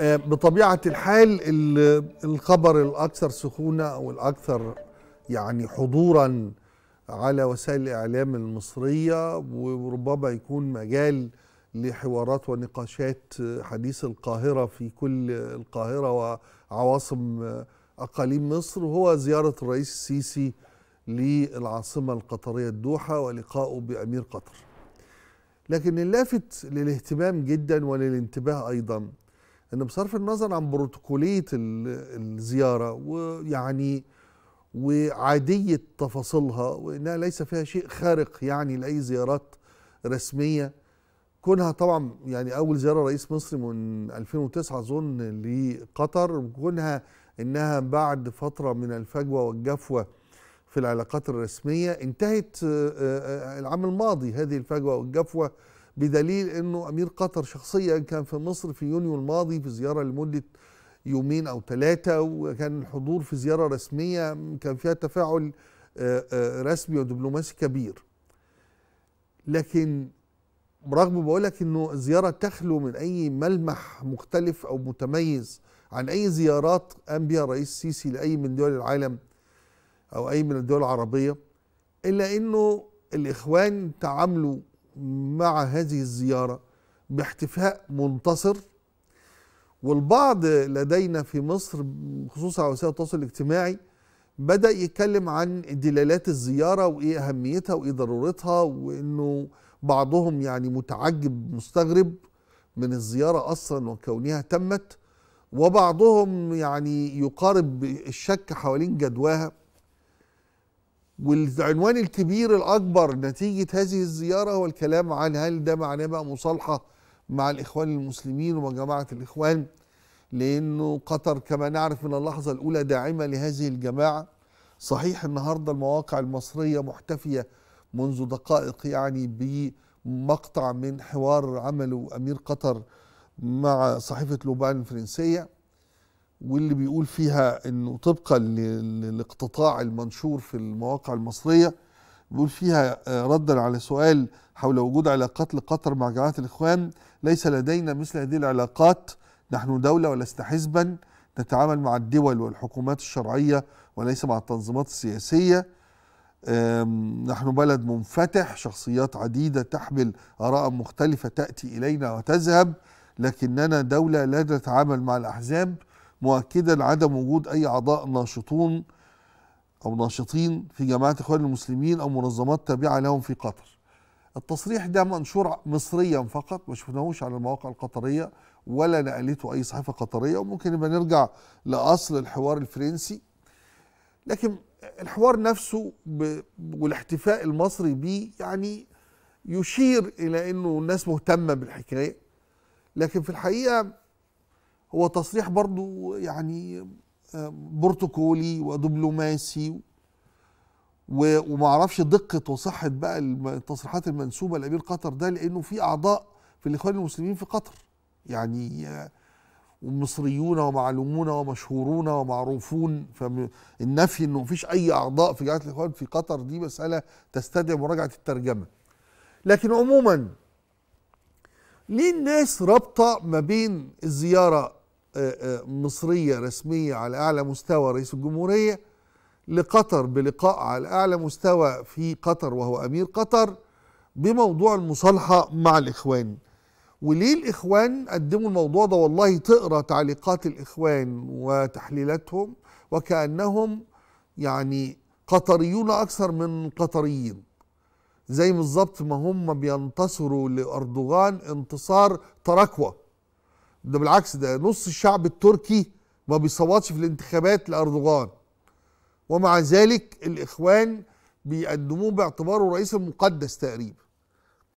آه، بطبيعه الحال الخبر الاكثر سخونه او الاكثر يعني حضورا على وسائل الاعلام المصريه وربما يكون مجال لحوارات ونقاشات حديث القاهره في كل القاهره وعواصم اقاليم مصر هو زياره الرئيس السيسي للعاصمه القطريه الدوحه ولقائه بامير قطر. لكن اللافت للاهتمام جدا وللانتباه ايضا ان بصرف النظر عن بروتوكوليه الزياره ويعني وعاديه تفاصيلها وانها ليس فيها شيء خارق يعني لاي زيارات رسميه كونها طبعا يعني اول زياره رئيس مصري من 2009 اظن لقطر وكونها انها بعد فتره من الفجوه والجفوه في العلاقات الرسميه انتهت العام الماضي هذه الفجوه والجفوه بدليل انه امير قطر شخصيا كان في مصر في يونيو الماضي في زياره لمده يومين او ثلاثه وكان الحضور في زياره رسميه كان فيها تفاعل آه، آه، رسمي ودبلوماسي كبير لكن برغم بقولك انه الزياره تخلو من اي ملمح مختلف او متميز عن اي زيارات قام بها الرئيس السيسي لاي من دول العالم او اي من الدول العربيه الا انه الاخوان تعاملوا مع هذه الزيارة باحتفاء منتصر والبعض لدينا في مصر خصوصا على وسائل التواصل الاجتماعي بدأ يتكلم عن دلالات الزيارة وإيه أهميتها وإيه ضرورتها وإنه بعضهم يعني متعجب مستغرب من الزيارة أصلا وكونها تمت وبعضهم يعني يقارب الشك حوالين جدواها والعنوان الكبير الأكبر نتيجة هذه الزيارة هو الكلام عن هل ده معناه بقى مصالحة مع الإخوان المسلمين وجماعة الإخوان لأنه قطر كما نعرف من اللحظة الأولى داعمة لهذه الجماعة صحيح النهاردة المواقع المصرية محتفية منذ دقائق يعني بمقطع من حوار عمله أمير قطر مع صحيفة لوبان الفرنسية واللي بيقول فيها انه طبقا للاقتطاع المنشور في المواقع المصريه بيقول فيها آه، ردا على سؤال حول وجود علاقات لقطر مع جماعه الاخوان ليس لدينا مثل هذه العلاقات نحن دوله ولسنا حزبا نتعامل مع الدول والحكومات الشرعيه وليس مع التنظيمات السياسيه نحن بلد منفتح شخصيات عديده تحمل اراء مختلفه تاتي الينا وتذهب لكننا دوله لا نتعامل مع الاحزاب مؤكدا عدم وجود أي أعضاء ناشطون أو ناشطين في جماعة إخوان المسلمين أو منظمات تابعة لهم في قطر التصريح ده منشور مصريا فقط ما شفناهوش على المواقع القطرية ولا نقلته أي صحيفة قطرية وممكن يبقى نرجع لأصل الحوار الفرنسي لكن الحوار نفسه والاحتفاء المصري به يعني يشير إلى أنه الناس مهتمة بالحكاية لكن في الحقيقة هو تصريح برضو يعني آه، بروتوكولي ودبلوماسي ومعرفش دقة وصحة بقى التصريحات المنسوبة لأمير قطر ده لأنه في أعضاء في الإخوان المسلمين في قطر يعني آه، ومصريون ومعلومون ومشهورون ومعروفون فالنفي انه مفيش اي اعضاء في جامعه الاخوان في قطر دي مساله تستدعي مراجعه الترجمه. لكن عموما ليه الناس رابطه ما بين الزياره مصرية رسمية على أعلى مستوى رئيس الجمهورية لقطر بلقاء على أعلى مستوى في قطر وهو أمير قطر بموضوع المصالحة مع الإخوان وليه الإخوان قدموا الموضوع ده والله تقرأ تعليقات الإخوان وتحليلاتهم وكأنهم يعني قطريون أكثر من قطريين زي بالظبط ما هم بينتصروا لأردوغان انتصار تراكوة ده بالعكس ده نص الشعب التركي ما بيصوتش في الانتخابات لاردوغان ومع ذلك الاخوان بيقدموه باعتباره رئيس المقدس تقريبا